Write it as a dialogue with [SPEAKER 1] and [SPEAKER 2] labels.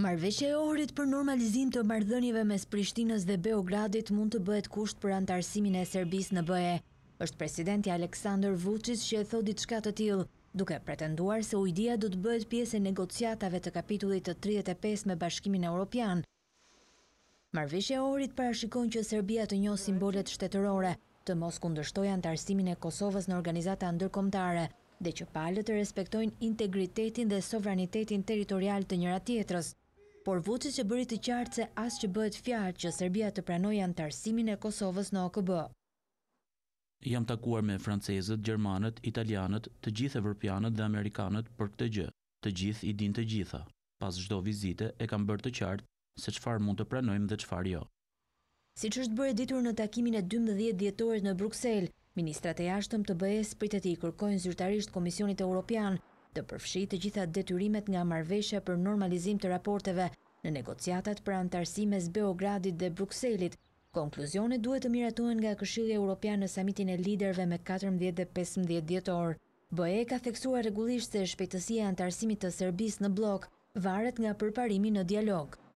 [SPEAKER 1] Marveshe e orit për normalizim të mardhënjive mes Prishtinës dhe Beogradit mund të bëhet kusht për antarësimin e Serbis në bëhe. Êshtë presidenti Aleksandr Vucis që e thodit shka të tilë, duke pretenduar se ujdia dhëtë bëhet pjesë e negociatave të kapitullit të 35 me bashkimin e Europian. Marveshe e orit parashikon që Serbia të njohë simbolet shtetërore, të mos kundërshtoj antarësimin e Kosovës në organizata ndërkomtare, dhe që palët të respektojnë integritetin dhe sovranitetin teritorial të njëra tjetërës. Por voci që bëri të qartë se asë që bëhet fjarë që Serbia të pranoja në të arsimin e Kosovës në OKB.
[SPEAKER 2] Jam takuar me francezët, gjermanët, italianët, të gjithë evropianët dhe amerikanët për këtë gjë. Të gjithë i din të gjitha. Pas zdo vizite e kam bërë të qartë se qëfar mund të pranojmë dhe qëfar jo.
[SPEAKER 1] Si që është bërë ditur në takimin e 12 djetorit në Bruxelles, Ministrat e jashtëm të bëhes për të ti kërkojnë zyrtarisht Komisionit Europian të përfshi të gjitha detyrimet nga marveshe për normalizim të raporteve në negociatat për antarësimes Beogradit dhe Bruxellit. Konkluzionet duhet të miratuen nga këshilje Europian në samitin e liderve me 14 dhe 15 djetor. BE ka theksua regullisht se shpejtësia antarësimit të Serbis në blok varet nga përparimi në dialog.